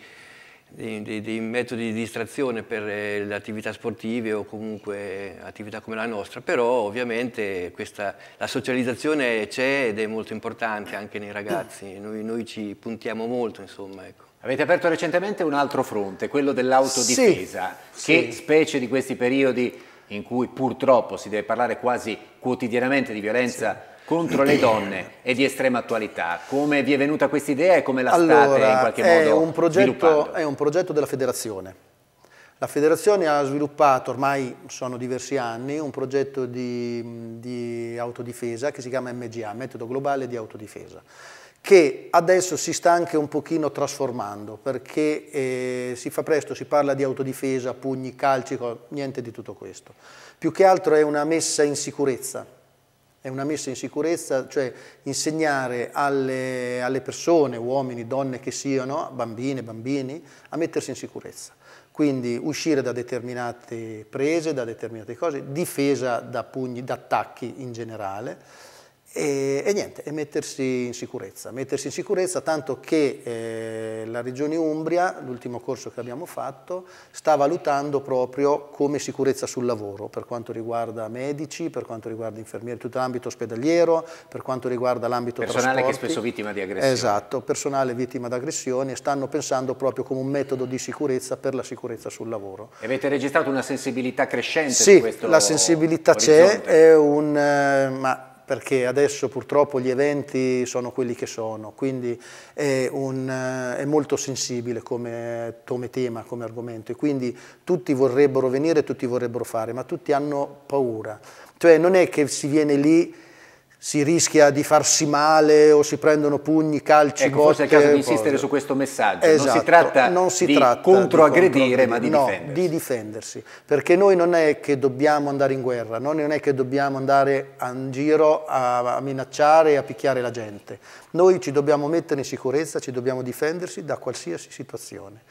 G: dei, dei, dei metodi di distrazione per eh, le attività sportive o comunque attività come la nostra, però ovviamente questa, la socializzazione c'è ed è molto importante anche nei ragazzi, noi, noi ci puntiamo molto insomma. Ecco. Avete aperto recentemente un altro fronte, quello dell'autodifesa, sì, che sì.
C: specie di questi periodi in cui purtroppo si deve parlare quasi quotidianamente di violenza sì. contro le donne [CLEARS THROAT] e di estrema attualità. Come vi è venuta questa idea e come la allora, state in qualche è modo un progetto,
F: È un progetto della federazione. La federazione ha sviluppato, ormai sono diversi anni, un progetto di, di autodifesa che si chiama MGA, Metodo Globale di Autodifesa che adesso si sta anche un pochino trasformando, perché eh, si fa presto, si parla di autodifesa, pugni, calci, niente di tutto questo. Più che altro è una messa in sicurezza, è una messa in sicurezza, cioè insegnare alle, alle persone, uomini, donne che siano, bambine, bambini, a mettersi in sicurezza. Quindi uscire da determinate prese, da determinate cose, difesa da pugni, da attacchi in generale, e, e, niente, e mettersi in sicurezza, mettersi in sicurezza tanto che eh, la Regione Umbria, l'ultimo corso che abbiamo fatto, sta valutando proprio come sicurezza sul lavoro per quanto riguarda medici, per quanto riguarda infermieri, tutto l'ambito ospedaliero, per quanto riguarda l'ambito Personale trasporti. che è spesso
C: vittima di aggressioni.
F: Esatto, personale vittima di aggressioni e stanno pensando proprio come un metodo di sicurezza per la sicurezza sul lavoro.
C: E avete registrato una sensibilità crescente sì, su questo Sì, la sensibilità c'è,
F: è un... Eh, ma perché adesso purtroppo gli eventi sono quelli che sono, quindi è, un, eh, è molto sensibile come, come, tema, come argomento e quindi tutti vorrebbero venire, tutti vorrebbero fare, ma tutti hanno paura. Cioè non è che si viene lì si rischia di farsi male o si prendono pugni, calci, ecco, botte. Forse è il caso di insistere cose. su
C: questo messaggio. Esatto, non si esatto, tratta non si di tratta controaggredire, di ma di no, difendersi. di
F: difendersi. Perché noi non è che dobbiamo andare in guerra, noi non è che dobbiamo andare in giro a minacciare e a picchiare la gente. Noi ci dobbiamo mettere in sicurezza, ci dobbiamo difendersi da qualsiasi situazione.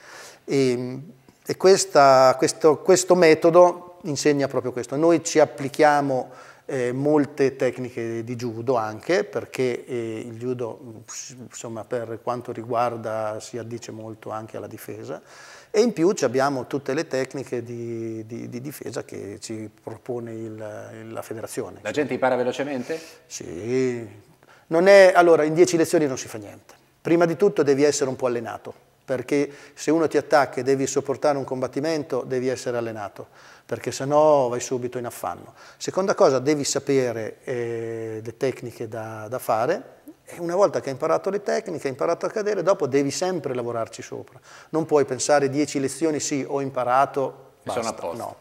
F: E, e questa, questo, questo metodo insegna proprio questo. Noi ci applichiamo eh, molte tecniche di judo anche, perché eh, il judo mm, insomma, per quanto riguarda si addice molto anche alla difesa e in più abbiamo tutte le tecniche di, di, di difesa che ci propone il, la federazione.
C: La gente impara velocemente?
F: Sì, è, allora in dieci lezioni non si fa niente, prima di tutto devi essere un po' allenato perché se uno ti attacca e devi sopportare un combattimento devi essere allenato perché sennò vai subito in affanno. Seconda cosa, devi sapere eh, le tecniche da, da fare, e una volta che hai imparato le tecniche, hai imparato a cadere, dopo devi sempre lavorarci sopra. Non puoi pensare 10 lezioni, sì, ho imparato, basta. sono a posto. No.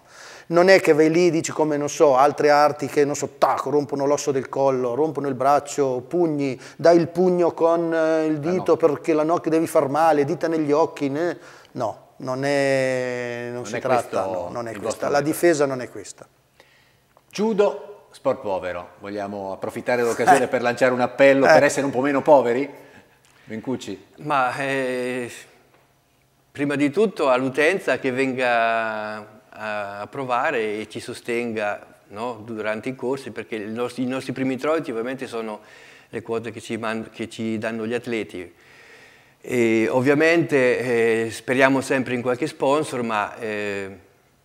F: Non è che vai lì e dici come, non so, altre arti che, non so, tac, rompono l'osso del collo, rompono il braccio, pugni, dai il pugno con eh, il eh, dito la perché la notte devi far male, dita negli occhi, né? no non, è, non, non si è tratta, questo, no, non è questa, la difesa non è questa.
C: Judo, sport povero, vogliamo approfittare dell'occasione eh. per lanciare un appello eh. per essere un po' meno poveri? Vincucci.
G: Ma eh, prima di tutto all'utenza che venga a provare e ci sostenga no, durante i corsi, perché nostro, i nostri primi introiti ovviamente sono le quote che ci, che ci danno gli atleti e ovviamente eh, speriamo sempre in qualche sponsor, ma eh,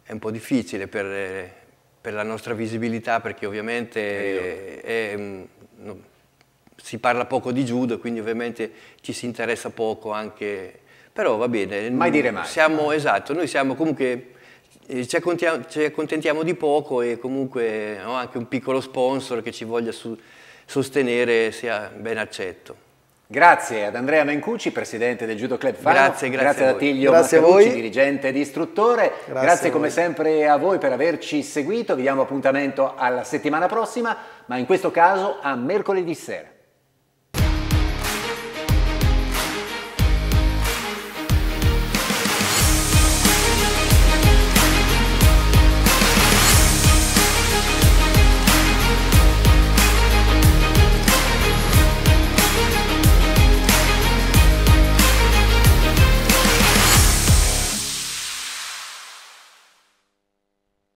G: è un po' difficile per, eh, per, la nostra visibilità, perché ovviamente eh, è, mm, no, si parla poco di judo, quindi ovviamente ci si interessa poco anche... Però va bene. Mai mm, dire mai. Siamo, esatto, noi siamo comunque... Eh, ci accontentiamo, ci accontentiamo di poco e comunque no, anche un piccolo sponsor che ci voglia su, sostenere sia ben accetto. Grazie ad Andrea Mencucci,
C: presidente del Judo Club Fano. Grazie, grazie, grazie ad Attilio Macarucci, dirigente ed istruttore. Grazie, grazie come sempre a voi per averci seguito. Vi diamo appuntamento alla settimana prossima, ma in questo caso a mercoledì sera.